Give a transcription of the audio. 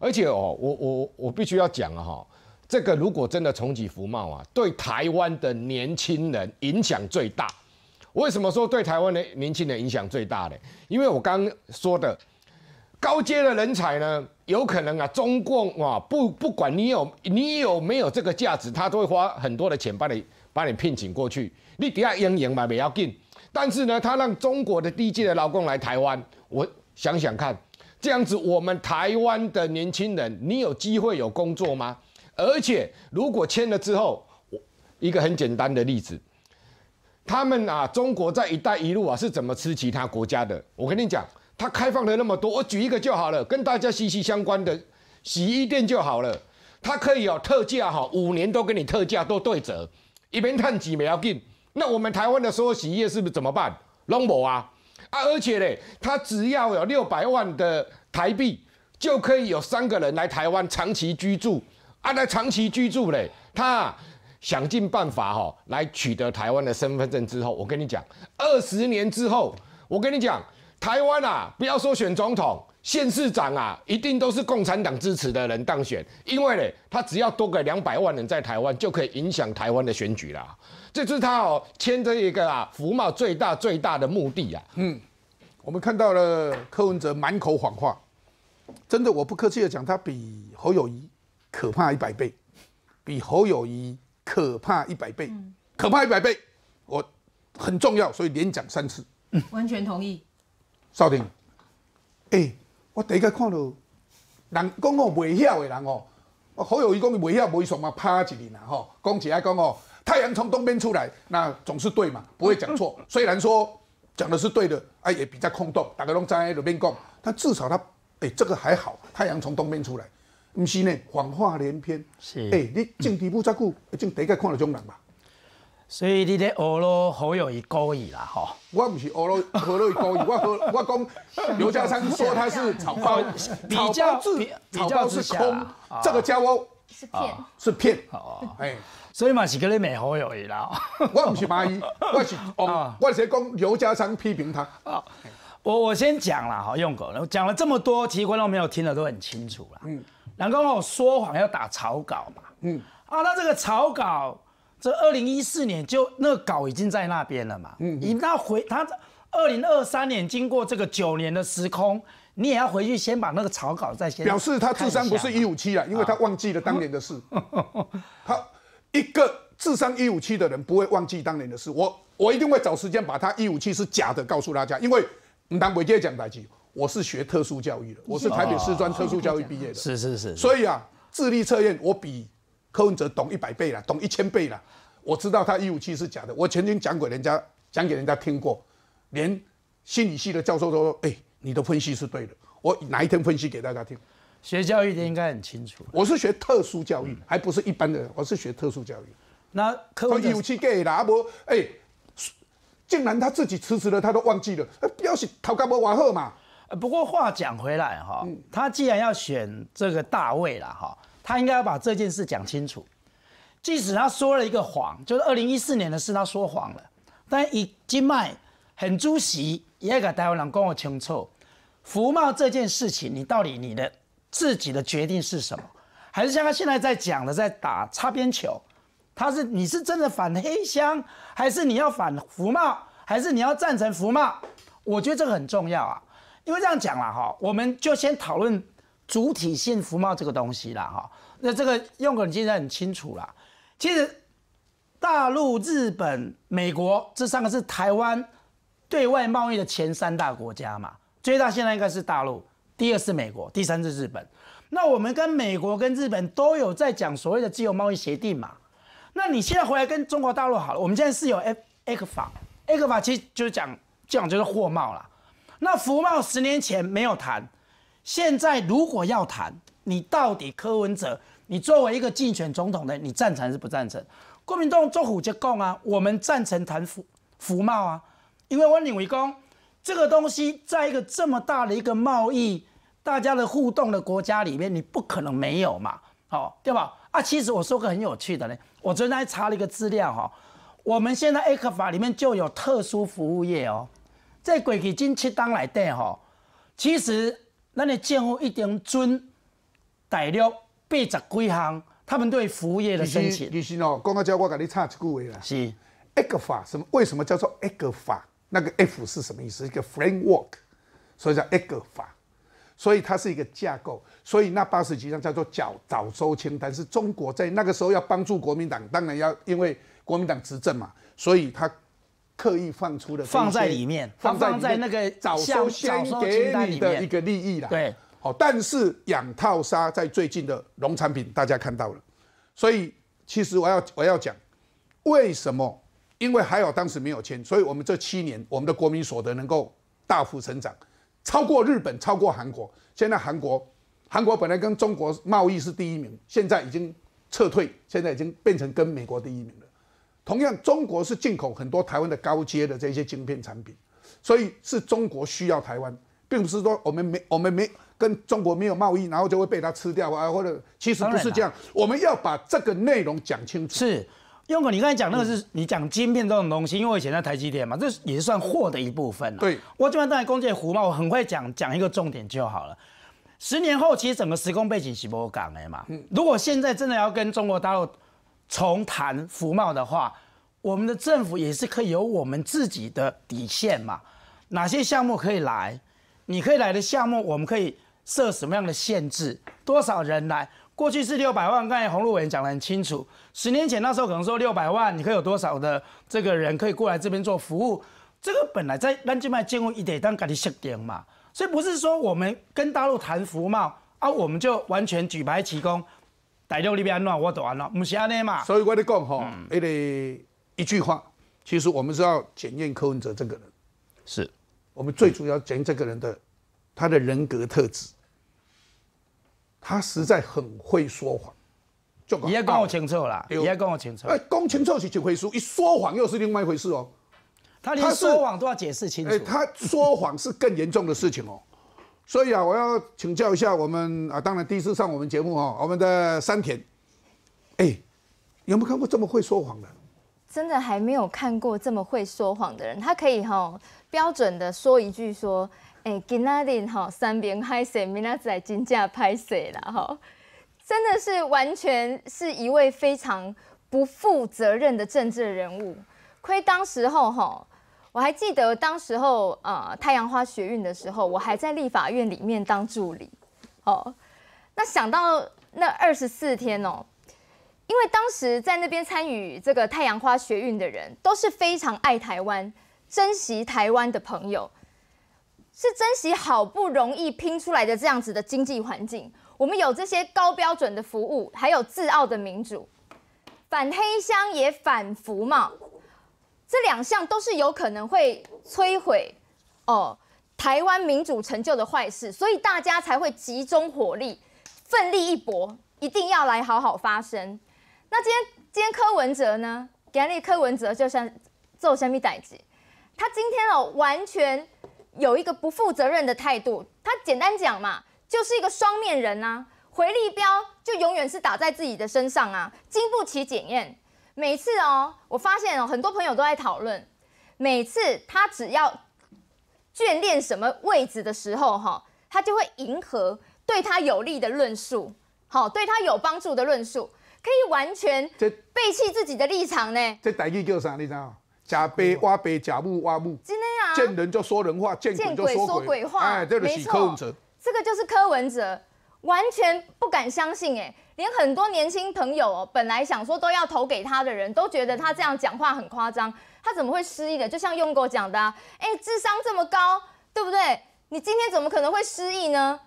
而且哦，我我我必须要讲啊，哈，这个如果真的重启服贸啊，对台湾的年轻人影响最大。为什么说对台湾的年轻人影响最大呢？因为我刚说的高阶的人才呢，有可能啊，中共啊，不不管你有你有没有这个价值，他都会花很多的钱帮你帮你聘请过去。你底下应迎嘛，不要紧，但是呢，他让中国的低阶的劳工来台湾，我想想看。这样子，我们台湾的年轻人，你有机会有工作吗？而且，如果签了之后，一个很简单的例子，他们啊，中国在“一带一路”啊，是怎么吃其他国家的？我跟你讲，他开放了那么多，我举一个就好了，跟大家息息相关的洗衣店就好了，他可以有特价哈，五年都给你特价，都对折，一边叹几秒进。那我们台湾的所有洗衣液是不是怎么办？n o 啊。啊，而且嘞，他只要有六百万的台币，就可以有三个人来台湾长期居住。啊，来长期居住嘞，他想尽办法哈，来取得台湾的身份证之后，我跟你讲，二十年之后，我跟你讲，台湾啊，不要说选总统。县市长啊，一定都是共产党支持的人当选，因为呢，他只要多个两百万人在台湾，就可以影响台湾的选举啦。这次他哦牵着一个啊福茂最大最大的目的啊，嗯，我们看到了柯文哲满口谎话，真的我不客气的讲，他比侯友谊可怕一百倍，比侯友谊可怕一百倍，可怕一百倍，我很重要，所以连讲三次，完全同意。少丁，哎。我第一个看到，人讲哦，未晓的人哦，好友易讲伊未晓，未上嘛拍一念啊吼，讲起来讲哦，太阳从东边出来，那总是对嘛，不会讲错。虽然说讲的是对的，哎，也比较空洞，大家龙在那边讲，但至少他哎，这个还好，太阳从东边出来。唔是呢，谎话连篇。是哎，你进底部再么久，已经第一个看到这种人嘛。所以你咧恶咯，好友一过意啦，哈！我唔是恶咯，好容一过意。我我我讲刘家昌说他是草包，比较自草包子家，这个家伙是骗，是骗，哎，所以嘛是跟你没好友谊啦。我不是蚂蚁，我是哦，我是讲刘家昌批评他。啊。我我先讲了哈，用狗了，讲了这么多，其实观众朋友听得都很清楚啦。嗯。两公我说谎要打草稿嘛？嗯。啊，那这个草稿。这二零一四年就那稿已经在那边了嘛？嗯，你那回他二零二三年经过这个九年的时空，你也要回去先把那个草稿再先。表示他智商不是一五七啊，因为他忘记了当年的事。他一个智商一五七的人不会忘记当年的事。我我一定会找时间把他一五七是假的告诉大家，因为我们当伟杰讲白基，我是学特殊教育的，我是台北师专特殊教育毕业的，是是是。所以啊，智力测验我比。柯文哲懂一百倍了，懂一千倍了。我知道他一五七是假的，我曾经讲给人家讲给人家听过，连心理系的教授都说：“哎，你的分析是对的。”我哪一天分析给大家听？学教育的应该很清楚。我是学特殊教育，还不是一般的。我是学特殊教育。那柯文哲一五七给了，阿伯哎，竟然他自己辞职了，他都忘记了。不要是讨干不完好嘛。不过话讲回来哈，他既然要选这个大卫了哈。他应该要把这件事讲清楚，即使他说了一个谎，就是二零一四年的事，他说谎了，但已经卖很诛席也给台湾人，跟我清楚福茂这件事情，你到底你的自己的决定是什么？还是像他现在在讲的，在打擦边球？他是你是真的反黑箱，还是你要反福茂，还是你要赞成福茂？我觉得这个很重要啊，因为这样讲了哈，我们就先讨论。主体性服贸这个东西啦，哈，那这个用梗你现在很清楚啦。其实大陆、日本、美国这三个是台湾对外贸易的前三大国家嘛，最大现在应该是大陆，第二是美国，第三是日本。那我们跟美国跟日本都有在讲所谓的自由贸易协定嘛。那你现在回来跟中国大陆好了，我们现在是有 A A 克法，A 克法其实就是讲，讲就是货贸了。那服贸十年前没有谈。现在如果要谈，你到底柯文哲，你作为一个竞选总统的，你赞成是不赞成？国民党做虎结共啊，我们赞成谈服服贸啊，因为温岭为公这个东西，在一个这么大的一个贸易大家的互动的国家里面，你不可能没有嘛，好对吧？啊，其实我说个很有趣的呢，我昨天查了一个资料哈，我们现在 A 克法里面就有特殊服务业哦，在鬼去经济当来对哈，其实。咱咧政府一定准大陆八十几项，他们对服务业的申请。其实其实喏，讲到这，我给你插一句话啦。是，一个法什么？为什么叫做一个法？那个 F 是什么意思？一个 framework，所以叫一个法。所以它是一个架构。所以那八十几项叫做早早收清单。是，中国在那个时候要帮助国民党，当然要因为国民党执政嘛，所以他。刻意放出的放在里面，放在那个早收先给你的一个利益啦。对，好，但是养套杀在最近的农产品大家看到了，所以其实我要我要讲为什么？因为还有当时没有签，所以我们这七年我们的国民所得能够大幅成长，超过日本，超过韩国。现在韩国韩国本来跟中国贸易是第一名，现在已经撤退，现在已经变成跟美国第一名了。同样，中国是进口很多台湾的高阶的这些晶片产品，所以是中国需要台湾，并不是说我们没我们没跟中国没有贸易，然后就会被他吃掉啊，或者其实不是这样。我们要把这个内容讲清楚。是，用可你刚才讲那个是你讲晶片这种东西，因为以前在台积电嘛，这也是算货的一部分。对，我这边当然攻借胡嘛，我很快讲讲一个重点就好了。十年后其实整个时空背景是无港的嘛。嗯。如果现在真的要跟中国大陆，重谈服贸的话，我们的政府也是可以有我们自己的底线嘛。哪些项目可以来？你可以来的项目，我们可以设什么样的限制？多少人来？过去是六百万，刚才洪路委员讲得很清楚。十年前那时候可能说六百万，你可以有多少的这个人可以过来这边做服务？这个本来在烂金麦建物一点当赶紧设点嘛，所以不是说我们跟大陆谈服贸啊，我们就完全举白旗供大料里边喏，我做完了，唔是安尼嘛。所以我得讲吼，你得一句话，其实我们是要检验柯文哲这个人，是我们最主要检验这个人的他的人格特质。他实在很会说谎，就你要跟我清楚啦，你要跟我清楚。哎，讲清楚是情会输，一说谎又是另外一回事哦。他连说谎都要解释清楚，他说谎是更严重的事情哦。所以啊，我要请教一下我们啊，当然第一次上我们节目哈，我们的山田，哎，有没有看过这么会说谎的？真的还没有看过这么会说谎的人，他可以哈标准的说一句说，哎 g 那 n a 哈，三边拍谁，明仔在金价拍谁了哈？真的是完全是一位非常不负责任的政治人物，亏当时候哈。我还记得当时候，呃，太阳花学运的时候，我还在立法院里面当助理。哦，那想到那二十四天哦，因为当时在那边参与这个太阳花学运的人，都是非常爱台湾、珍惜台湾的朋友，是珍惜好不容易拼出来的这样子的经济环境。我们有这些高标准的服务，还有自傲的民主，反黑箱也反服贸。这两项都是有可能会摧毁，哦，台湾民主成就的坏事，所以大家才会集中火力，奋力一搏，一定要来好好发声。那今天，今天柯文哲呢？给安利柯文哲就像做虾米代子，他今天哦，完全有一个不负责任的态度。他简单讲嘛，就是一个双面人啊，回力标就永远是打在自己的身上啊，经不起检验。每次哦，我发现哦，很多朋友都在讨论，每次他只要眷恋什么位置的时候，哈，他就会迎合对他有利的论述，好，对他有帮助的论述，可以完全背弃自己的立场呢。这代议叫啥你知道？假北挖北，假木挖木。真的啊！见人就说人话，见鬼就说鬼话。哎，这不是柯文哲。这个就是柯文哲，完全不敢相信哎。连很多年轻朋友哦，本来想说都要投给他的人都觉得他这样讲话很夸张，他怎么会失忆的？就像用过讲的，哎，智商这么高，对不对？你今天怎么可能会失忆呢？